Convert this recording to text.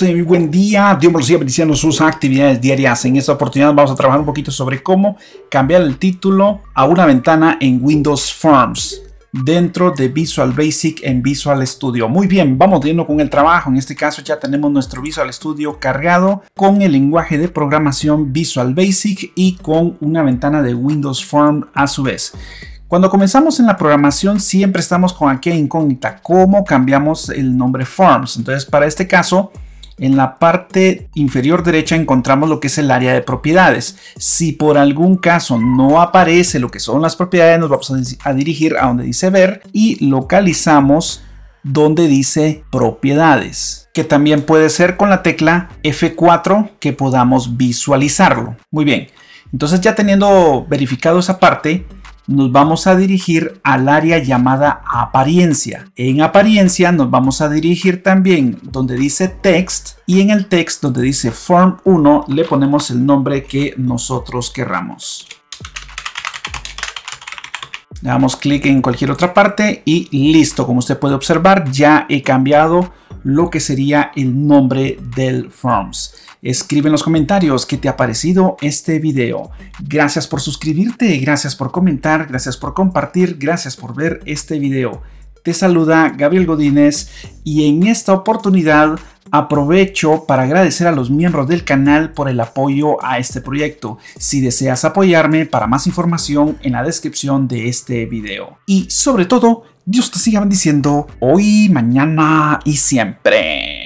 muy buen día. Dios me lo siga bendiciendo sus actividades diarias. En esta oportunidad vamos a trabajar un poquito sobre cómo cambiar el título a una ventana en Windows Forms dentro de Visual Basic en Visual Studio. Muy bien, vamos viendo con el trabajo. En este caso ya tenemos nuestro Visual Studio cargado con el lenguaje de programación Visual Basic y con una ventana de Windows Form a su vez. Cuando comenzamos en la programación siempre estamos con aquella incógnita, cómo cambiamos el nombre forms. Entonces para este caso, en la parte inferior derecha encontramos lo que es el área de propiedades. Si por algún caso no aparece lo que son las propiedades, nos vamos a dirigir a donde dice ver y localizamos donde dice propiedades, que también puede ser con la tecla F4 que podamos visualizarlo. Muy bien, entonces ya teniendo verificado esa parte, nos vamos a dirigir al área llamada apariencia. En apariencia nos vamos a dirigir también donde dice text y en el text donde dice form 1 le ponemos el nombre que nosotros querramos. Le damos clic en cualquier otra parte y listo. Como usted puede observar ya he cambiado lo que sería el nombre del Firms. Escribe en los comentarios qué te ha parecido este video. Gracias por suscribirte, gracias por comentar, gracias por compartir, gracias por ver este video. Te saluda Gabriel Godínez y en esta oportunidad Aprovecho para agradecer a los miembros del canal por el apoyo a este proyecto. Si deseas apoyarme, para más información en la descripción de este video. Y sobre todo, Dios te siga bendiciendo hoy, mañana y siempre.